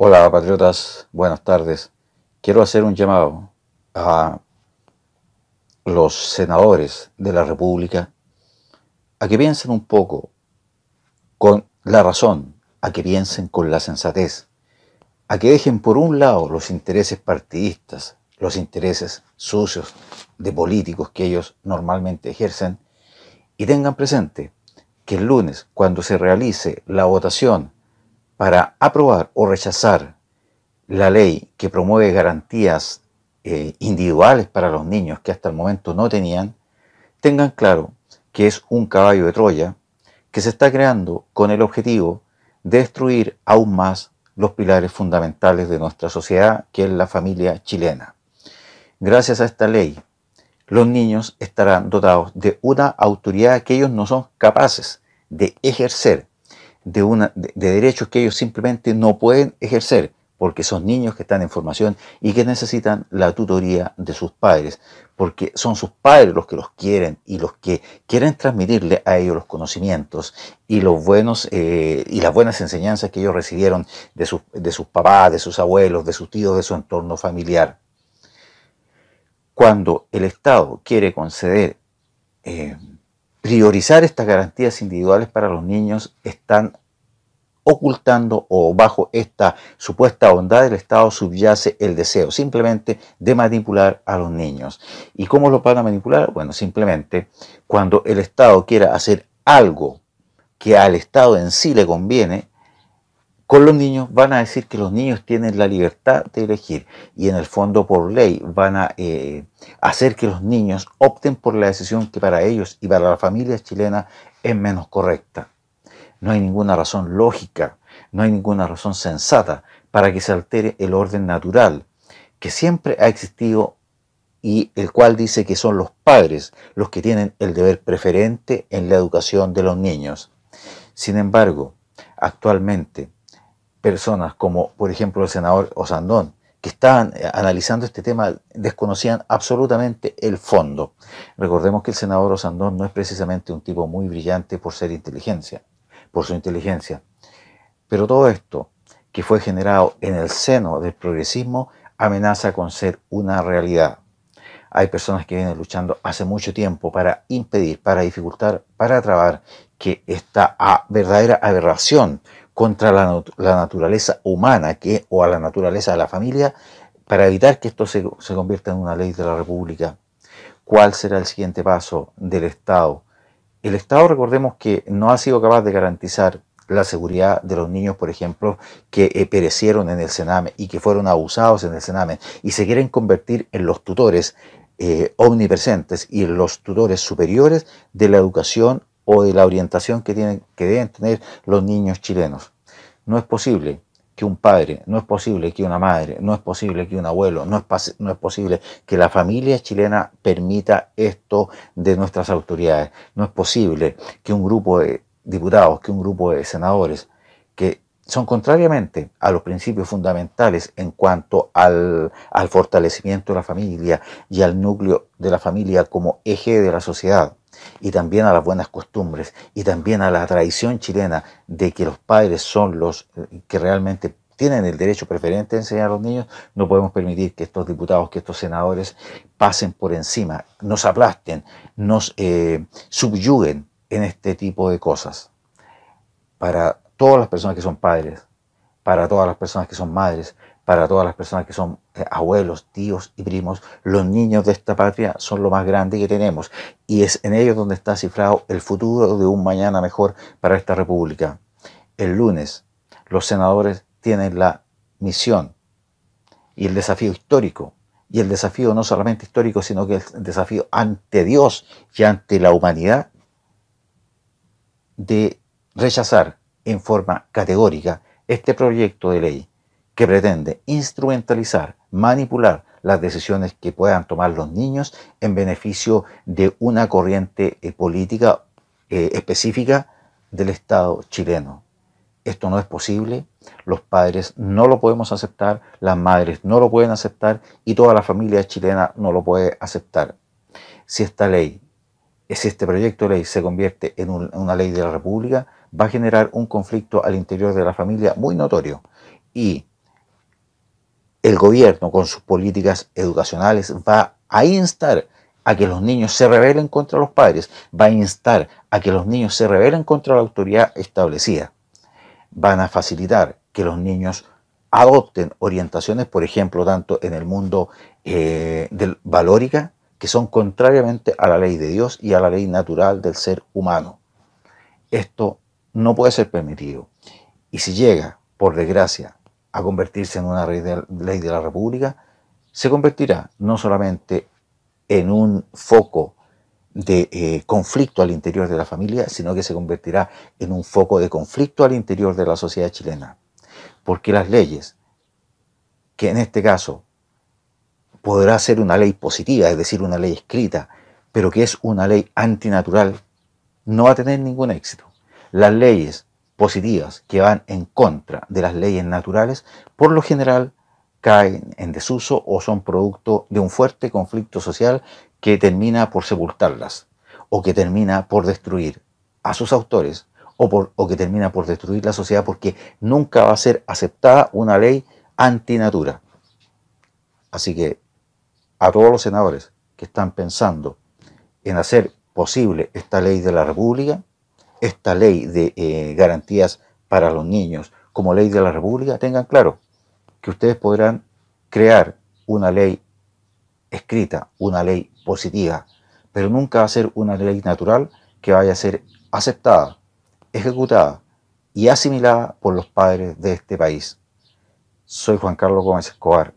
Hola, patriotas, buenas tardes. Quiero hacer un llamado a los senadores de la República a que piensen un poco con la razón, a que piensen con la sensatez, a que dejen por un lado los intereses partidistas, los intereses sucios de políticos que ellos normalmente ejercen y tengan presente que el lunes, cuando se realice la votación para aprobar o rechazar la ley que promueve garantías eh, individuales para los niños que hasta el momento no tenían, tengan claro que es un caballo de Troya que se está creando con el objetivo de destruir aún más los pilares fundamentales de nuestra sociedad, que es la familia chilena. Gracias a esta ley, los niños estarán dotados de una autoridad que ellos no son capaces de ejercer de, una, de, derechos que ellos simplemente no pueden ejercer, porque son niños que están en formación y que necesitan la tutoría de sus padres, porque son sus padres los que los quieren y los que quieren transmitirle a ellos los conocimientos y los buenos eh, y las buenas enseñanzas que ellos recibieron de sus, de sus papás, de sus abuelos, de sus tíos, de su entorno familiar. Cuando el Estado quiere conceder eh, priorizar estas garantías individuales para los niños están ocultando o bajo esta supuesta bondad del Estado subyace el deseo simplemente de manipular a los niños. ¿Y cómo lo van a manipular? Bueno, simplemente cuando el Estado quiera hacer algo que al Estado en sí le conviene, con los niños van a decir que los niños tienen la libertad de elegir y en el fondo por ley van a eh, hacer que los niños opten por la decisión que para ellos y para la familia chilena es menos correcta. No hay ninguna razón lógica, no hay ninguna razón sensata para que se altere el orden natural que siempre ha existido y el cual dice que son los padres los que tienen el deber preferente en la educación de los niños. Sin embargo, actualmente personas como, por ejemplo, el senador Osandón, que estaban eh, analizando este tema desconocían absolutamente el fondo. Recordemos que el senador Osandón no es precisamente un tipo muy brillante por ser inteligencia, por su inteligencia. Pero todo esto que fue generado en el seno del progresismo amenaza con ser una realidad. Hay personas que vienen luchando hace mucho tiempo para impedir, para dificultar, para trabar que esta verdadera aberración contra la, naturaleza humana que, o a la naturaleza de la familia para evitar que esto se, convierta en una ley de la República. ¿Cuál será el siguiente paso del Estado? El Estado, recordemos que no ha sido capaz de garantizar la seguridad de los niños, por ejemplo, que eh, perecieron en el Sename y que fueron abusados en el Sename y se quieren convertir en los tutores eh, omnipresentes y en los tutores superiores de la educación o de la orientación que, tienen, que deben tener los niños chilenos. No es posible que un padre, no es posible que una madre, no es posible que un abuelo, no es, no es posible que la familia chilena permita esto de nuestras autoridades. No es posible que un grupo de diputados, que un grupo de senadores que son contrariamente a los principios fundamentales en cuanto al, al, fortalecimiento de la familia y al núcleo de la familia como eje de la sociedad, y también a las buenas costumbres, y también a la tradición chilena de que los padres son los eh, que realmente tienen el derecho preferente de enseñar a los niños, no podemos permitir que estos diputados, que estos senadores pasen por encima, nos aplasten, nos eh, subyuguen en este tipo de cosas. Para todas las personas que son padres, para todas las personas que son madres, para todas las personas que son eh, abuelos, tíos y primos, los niños de esta patria son lo más grande que tenemos y es en ellos donde está cifrado el futuro de un mañana mejor para esta república. El lunes los senadores tienen la misión y el desafío histórico, y el desafío no solamente histórico, sino que el desafío ante Dios y ante la humanidad de rechazar en forma categórica este proyecto de ley que pretende instrumentalizar, manipular las decisiones que puedan tomar los niños en beneficio de una corriente eh, política eh, específica del Estado chileno. Esto no es posible, los padres no lo podemos aceptar, las madres no lo pueden aceptar y toda la familia chilena no lo puede aceptar. Si esta ley, si este proyecto de ley se convierte en una ley de la República, va a generar un conflicto al interior de la familia muy notorio. Y el gobierno con sus políticas educacionales va a instar a que los niños se rebelen contra los padres, va a instar a que los niños se rebelen contra la autoridad establecida. Van a facilitar que los niños adopten orientaciones, por ejemplo, tanto en el mundo eh, de valórica, que son contrariamente a la ley de Dios y a la ley natural del ser humano. Esto no puede ser permitido. Y si llega, por desgracia, a convertirse en una ley de, la República, se convertirá no solamente en un foco de eh, conflicto al interior de la familia, sino que se convertirá en un foco de conflicto al interior de la sociedad chilena. Porque las leyes, que en este caso podrá ser una ley positiva, es decir, una ley escrita, pero que es una ley antinatural, no va a tener ningún éxito. Las leyes positivas que van en contra de las leyes naturales, por lo general caen en desuso o son producto de un fuerte conflicto social que termina por sepultarlas o que termina por destruir a sus autores o, que termina por destruir la sociedad porque nunca va a ser aceptada una ley antinatura. Así que a todos los senadores que están pensando en hacer posible esta ley de la República, esta ley de eh, garantías para los niños como ley de la República, tengan claro que ustedes podrán crear una ley escrita, una ley positiva, pero nunca va a ser una ley natural que vaya a ser aceptada, ejecutada y asimilada por los padres de este país. Soy Juan Carlos Gómez Escobar,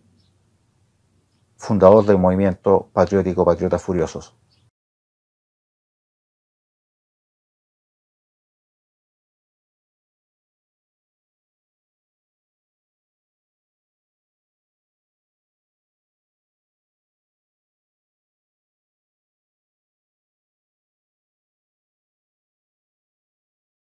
fundador del movimiento patriótico Patriotas Furiosos.